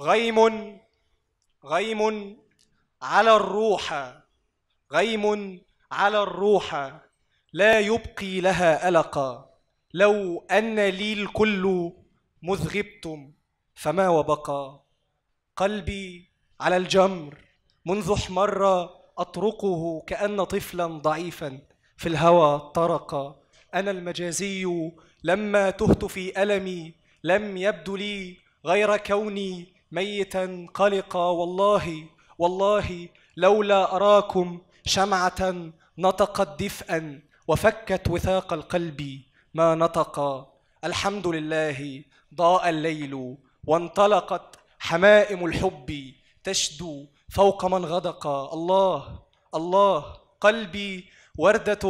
غيم غيم على الروح غيم على الروح لا يبقي لها ألقا لو أن لي الكل مذ غبتم فما وبقى قلبي على الجمر منذ احمر أطرقه كأن طفلا ضعيفا في الهوى طرق أنا المجازي لما تهت في ألمي لم يبدو لي غير كوني ميتا قلقا والله والله لولا أراكم شمعة نطقت دفئا وفكت وثاق القلب ما نطقا الحمد لله ضاء الليل وانطلقت حمائم الحب تشدو فوق من غدق الله الله قلبي وردة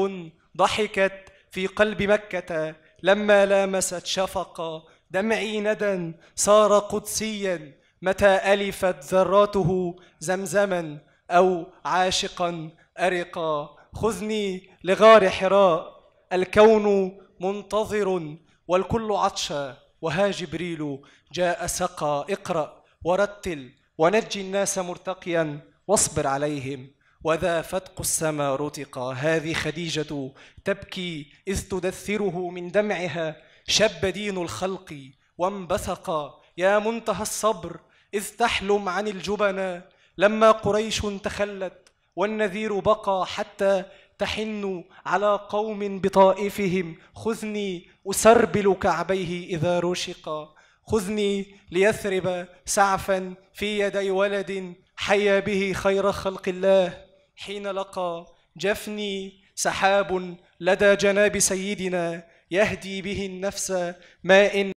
ضحكت في قلب مكة لما لامست شفقة دمعي ندى صار قدسيا متى ألفت ذراته زمزما أو عاشقا أرقا خذني لغار حراء الكون منتظر والكل عطشى وها جبريل جاء سقى اقرأ ورتل ونجي الناس مرتقيا واصبر عليهم وذا فتق السما رتقا هذه خديجة تبكي إذ تدثره من دمعها شب دين الخلق وانبثق يا منتهى الصبر إذ تحلم عن الجبنى لما قريش تخلت والنذير بقى حتى تحن على قوم بطائفهم خذني أسربل كعبيه إذا رشقا خذني ليثرب سعفا في يدي ولد حيا به خير خلق الله حين لقى جفني سحاب لدى جناب سيدنا يهدي به النفس ماء